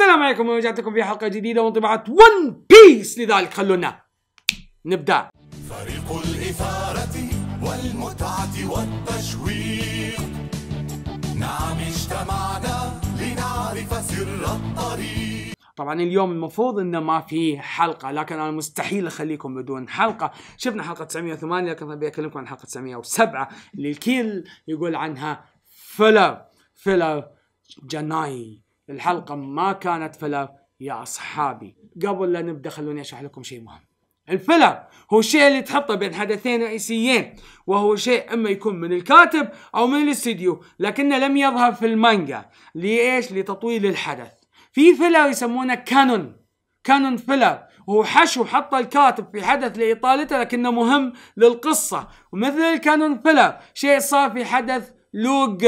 السلام عليكم ورجعت لكم في حلقة جديدة وانطباعات ون بيس لذلك خلونا نبدأ فريق الإثارة والمتعة والتشويق نعم اجتمعنا لنعرف سر الطريق طبعا اليوم المفروض انه ما في حلقه لكن انا مستحيل اخليكم بدون حلقه شفنا حلقه 908 لكن ابي اكلمكم عن حلقه 907 اللي الكل يقول عنها فلر فيلر جناي الحلقة ما كانت فيلر يا أصحابي قبل لا نبدأ خلوني أشرح لكم شيء مهم الفيلر هو الشيء اللي تحطه بين حدثين رئيسيين وهو شيء اما يكون من الكاتب او من الاستديو لكنه لم يظهر في المانجا ليش لتطويل الحدث في فيلر يسمونه كانون كانون فيلر هو حشو حط الكاتب في حدث لإطالته لكنه مهم للقصة ومثل الكانون فيلر شيء صار في حدث لوج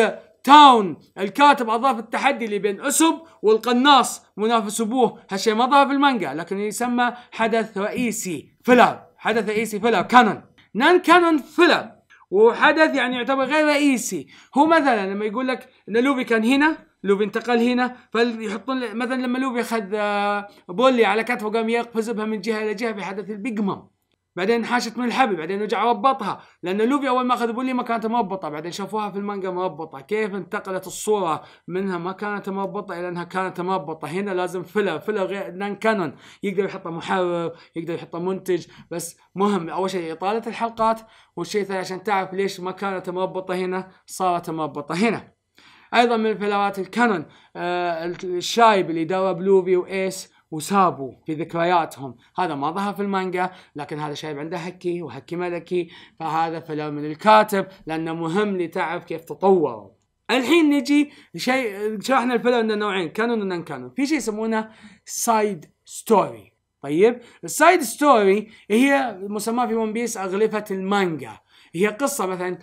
تاون الكاتب اضاف التحدي اللي بين اسب والقناص منافس ابوه هالشيء ما ظهر في المانجا لكن يسمى حدث رئيسي فيلر حدث رئيسي فيلر كانون نان كانون فيلر وحدث يعني يعتبر غير رئيسي هو مثلا لما يقول لك ان لوفي كان هنا لوفي انتقل هنا فيحطون مثلا لما لوفي اخذ آه، بولي على كتفه وقام يقفز بها من جهه الى جهه في حدث البيج مام بعدين انحاشت من الحبل بعدين رجع ربطها لان لوفي اول ما اخذ ما كانت مربطه بعدين شافوها في المانجا مربطه كيف انتقلت الصوره منها ما كانت مربطه الى انها كانت مربطه هنا لازم فيلر فيلر غير نان كانون يقدر يحط محرر يقدر يحط منتج بس مهم اول شيء اطاله الحلقات والشيء الثاني عشان تعرف ليش ما كانت مربطه هنا صارت مربطه هنا ايضا من الفيلرات الكانون آه الشايب اللي درب لوفي وايس وسابوا في ذكرياتهم هذا ما ظهر في المانجا لكن هذا شايب عنده هكي وهكي ملكي فهذا فلا من الكاتب لأنه مهم لتعرف كيف تطوروا الحين نجي شيء شرحنا الفيلم انه نوعين كانون ونن كانون في شيء يسمونه سايد ستوري طيب السايد ستوري هي مسماه في ون بيس اغلفه المانجا هي قصه مثلا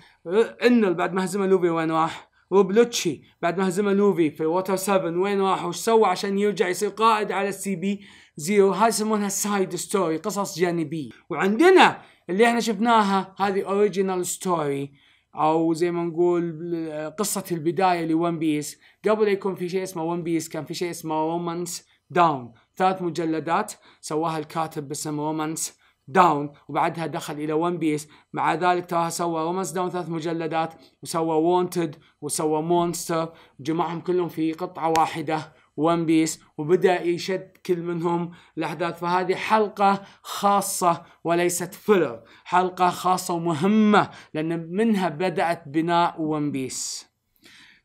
انه بعد ما هزم لوبي وين راح وبلوتشي بعد ما هزمه لوفي في ووتر 7 وين راح وش سوى عشان يرجع يصير قائد على السي بي زيرو هاي يسمونها سايد ستوري قصص جانبيه وعندنا اللي احنا شفناها هذه اوريجينال ستوري او زي ما نقول قصه البدايه لون بيس قبل يكون في شيء اسمه ون بيس كان في شيء اسمه رومانس داون ثلاث مجلدات سواها الكاتب باسم رومانس داون وبعدها دخل الى ون بيس مع ذلك تراها سوى رومانس داون ثلاث مجلدات وسوى وونتد وسوى مونستر جمعهم كلهم في قطعه واحده ون بيس وبدا يشد كل منهم الاحداث فهذه حلقه خاصه وليست فلر حلقه خاصه ومهمه لان منها بدات بناء ون بيس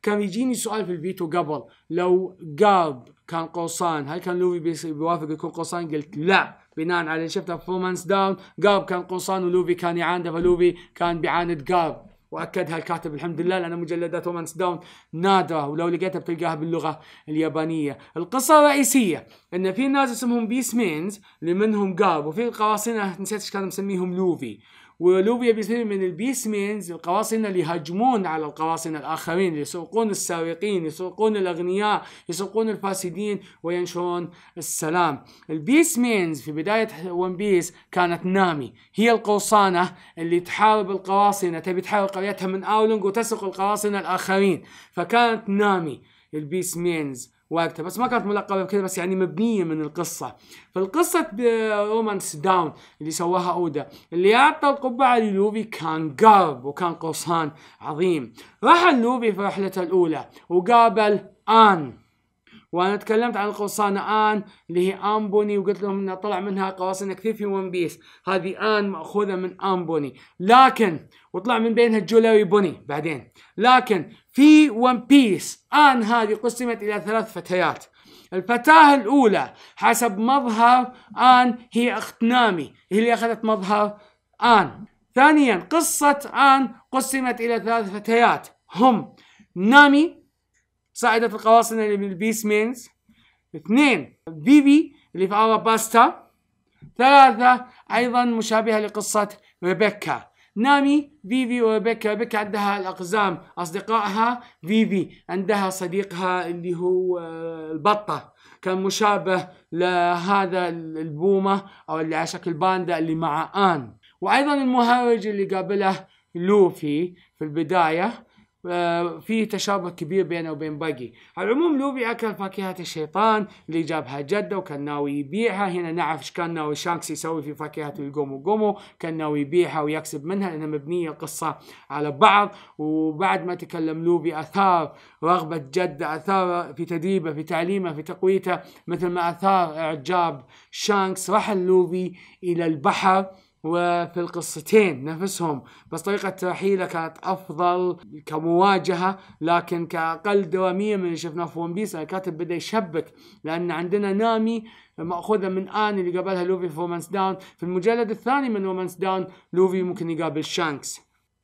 كان يجيني سؤال في الفيتو قبل لو جاب كان قوسان هل كان لوفي بيوافق يكون قوسان قلت لا بناء على اللي شفته داون جاب كان قوسان ولوفي كان يعانده فلوفي كان بيعاند جاب واكدها الكاتب الحمد لله لان مجلدات ومانس داون نادره ولو لقيتها بتلقاها باللغه اليابانيه. القصه الرئيسيه ان في ناس اسمهم مينز اللي منهم جاب وفي القراصنه نسيت ايش كان مسميهم لوفي ولوبيا بسبب من مينز القواصنه اللي يهاجمون على القواصنه الاخرين يسوقون السارقين يسوقون الاغنياء يسوقون الفاسدين وينشرون السلام مينز في بدايه ون بيس كانت نامي هي القوصانه اللي تحارب القواصنه تبي تحارب قريتها من اولونج وتسرق القواصنه الاخرين فكانت نامي مينز وقتها بس ما كانت ملقبه بكذا بس يعني مبنيه من القصه فالقصه رومانس داون اللي سواها اودا اللي اعطى القبعه للوفي كان قرب وكان قوسان عظيم راح اللوفي في رحلته الاولى وقابل ان وانا تكلمت عن القوصانة ان اللي هي امبوني وقلت لهم انها طلع منها قواصنة كثير في ون بيس هذه ان ماخوذة من امبوني لكن وطلع من بينها جولاري بوني بعدين لكن في ون بيس آن هذه قسمت إلى ثلاث فتيات الفتاة الأولى حسب مظهر آن هي أخت نامي هي اللي أخذت مظهر آن ثانيا قصة آن قسمت إلى ثلاث فتيات هم نامي صاعدة القواصنة اللي من البيس مينز اثنين بيبي اللي في أوراباستا ثلاثة أيضا مشابهة لقصة ريبيكا نامي فيفي وبيكا بيكا عندها الأقزام أصدقائها فيفي عندها صديقها اللي هو آه، البطة كان مشابه لهذا البومة أو اللي على شكل باندا اللي مع آن وأيضا المهرج اللي قابله لوفي في البداية آه، في تشابه كبير بينه وبين باقي على العموم لوبي أكل فاكهة الشيطان اللي جابها جده وكان ناوي يبيعها هنا نعرف ايش كان ناوي شانكس يسوي في فاكهة الجومو جومو كان ناوي يبيعها ويكسب منها لأنها مبنية قصة على بعض وبعد ما تكلم لوبي أثار رغبة جده أثار في تدريبه في تعليمه في تقويته مثل ما أثار إعجاب شانكس رحل لوبي إلى البحر وفي القصتين نفسهم بس طريقة ترحيله كانت أفضل كمواجهة لكن كأقل دوامية من اللي شفناه في ون بيس الكاتب بدأ يشبك لأن عندنا نامي مأخوذة من آن اللي قابلها لوفي في ومانس داون في المجلد الثاني من ومانس داون لوفي ممكن يقابل شانكس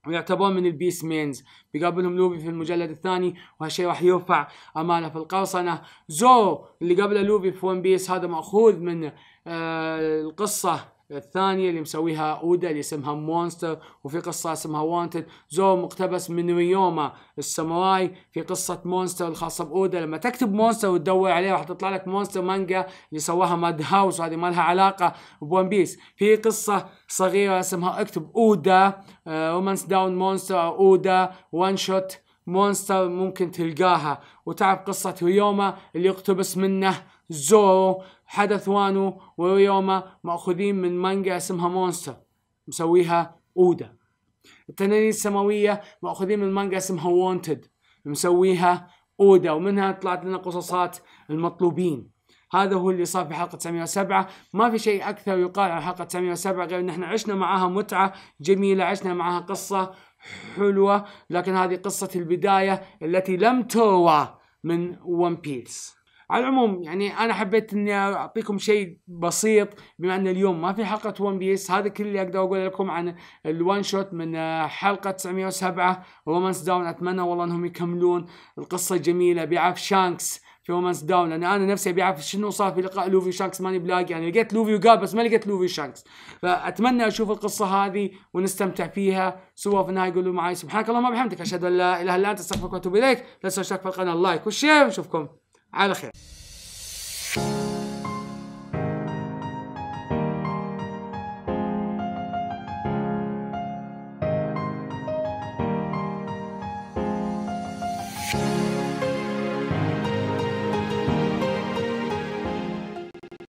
ويعتبرون من البيس مينز بيقابلهم لوفي في المجلد الثاني وهالشيء راح يرفع امانه في القرصنه زو اللي قابله لوفي في ون بيس هذا ماخوذ من آه القصه الثانيه اللي مسويها اودا اللي اسمها مونستر وفي قصه اسمها وانتد زو مقتبس من ريوما الساموراي في قصه مونستر الخاصه باودا لما تكتب مونستر وتدور عليه راح تطلع لك مونستر مانجا اللي سواها ماد هاوس وهذه ما لها علاقه بون بيس في قصه صغيره اسمها اكتب اودا رومانس داون مونستر او اودا وان شوت مونستر ممكن تلقاها وتعرف قصة ريوما اللي يقتبس منه زورو حدث وانو وريوما مأخوذين من مانجا اسمها مونستر مسويها أودا التنانين السماوية مأخوذين من مانجا اسمها وونتد مسويها أودا ومنها طلعت لنا قصصات المطلوبين هذا هو اللي صار في حلقة 907 ما في شيء أكثر يقال عن حلقة 907 غير أن احنا عشنا معاها متعة جميلة عشنا معاها قصة حلوة لكن هذه قصة البداية التي لم تروى من ون بيس على العموم يعني انا حبيت اني اعطيكم شيء بسيط بما ان اليوم ما في حلقه ون بيس هذا كل اللي اقدر اقول لكم عن الوان شوت من حلقه 907 رومانس داون اتمنى والله انهم يكملون القصه جميله بعف شانكس في ومنس داون لان انا نفسي ابي اعرف شنو صار في لقاء لوفي شانكس ماني بلاقي يعني لقيت لوفي وقال بس ما لقيت لوفي شانكس فاتمنى اشوف القصه هذه ونستمتع فيها سوا في النهايه قولوا معي سبحانك اللهم وبحمدك اشهد ان لا اله الا انت استغفرك واتوب اليك لا تنسوا الاشتراك في القناه اللايك والشير ونشوفكم على خير